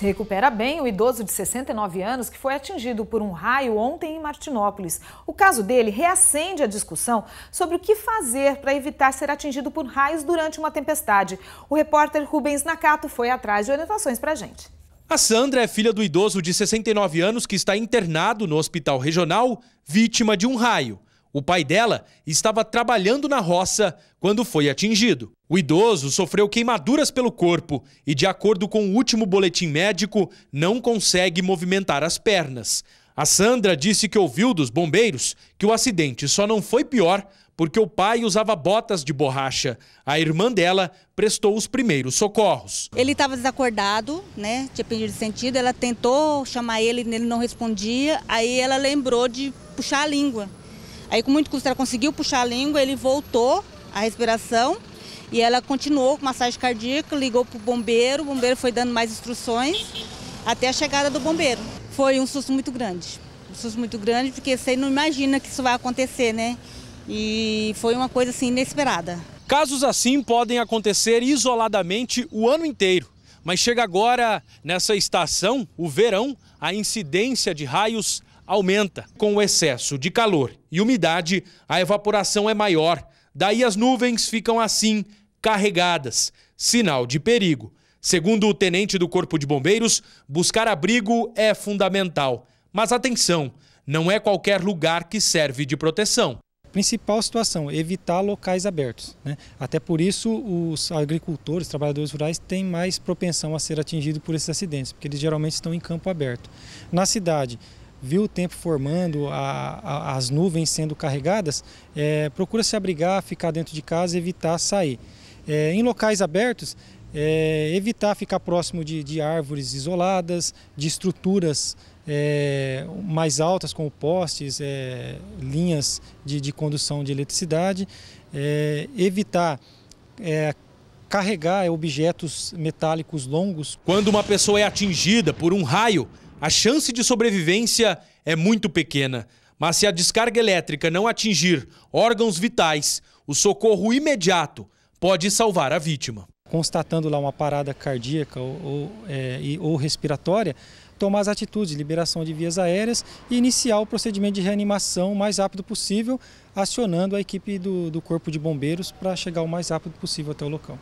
Se recupera bem o idoso de 69 anos que foi atingido por um raio ontem em Martinópolis. O caso dele reacende a discussão sobre o que fazer para evitar ser atingido por raios durante uma tempestade. O repórter Rubens Nakato foi atrás de orientações para a gente. A Sandra é filha do idoso de 69 anos que está internado no hospital regional, vítima de um raio. O pai dela estava trabalhando na roça quando foi atingido. O idoso sofreu queimaduras pelo corpo e, de acordo com o último boletim médico, não consegue movimentar as pernas. A Sandra disse que ouviu dos bombeiros que o acidente só não foi pior porque o pai usava botas de borracha. A irmã dela prestou os primeiros socorros. Ele estava desacordado, né? Tinha perdido sentido. Ela tentou chamar ele, ele não respondia. Aí ela lembrou de puxar a língua. Aí com muito custo ela conseguiu puxar a língua, ele voltou a respiração e ela continuou com massagem cardíaca, ligou para o bombeiro, o bombeiro foi dando mais instruções até a chegada do bombeiro. Foi um susto muito grande, um susto muito grande porque você não imagina que isso vai acontecer, né? E foi uma coisa assim inesperada. Casos assim podem acontecer isoladamente o ano inteiro. Mas chega agora, nessa estação, o verão, a incidência de raios aumenta. Com o excesso de calor e umidade, a evaporação é maior. Daí as nuvens ficam assim, carregadas, sinal de perigo. Segundo o tenente do Corpo de Bombeiros, buscar abrigo é fundamental. Mas atenção, não é qualquer lugar que serve de proteção. Principal situação, evitar locais abertos. Né? Até por isso, os agricultores, trabalhadores rurais, têm mais propensão a ser atingidos por esses acidentes, porque eles geralmente estão em campo aberto. Na cidade, viu o tempo formando, a, a, as nuvens sendo carregadas, é, procura se abrigar, ficar dentro de casa, evitar sair. É, em locais abertos, é, evitar ficar próximo de, de, árvores isoladas, de estruturas é, mais altas, como postes, é, linhas de, de, condução de eletricidade, é, evitar é, carregar objetos metálicos longos. Quando uma pessoa é atingida por um raio, a chance de sobrevivência é muito pequena. Mas se a descarga elétrica não atingir órgãos vitais, o socorro imediato pode salvar a vítima. Constatando lá uma parada cardíaca ou, ou, é, ou respiratória, tomar as atitudes de liberação de vias aéreas e iniciar o procedimento de reanimação o mais rápido possível, acionando a equipe do, do Corpo de Bombeiros para chegar o mais rápido possível até o local.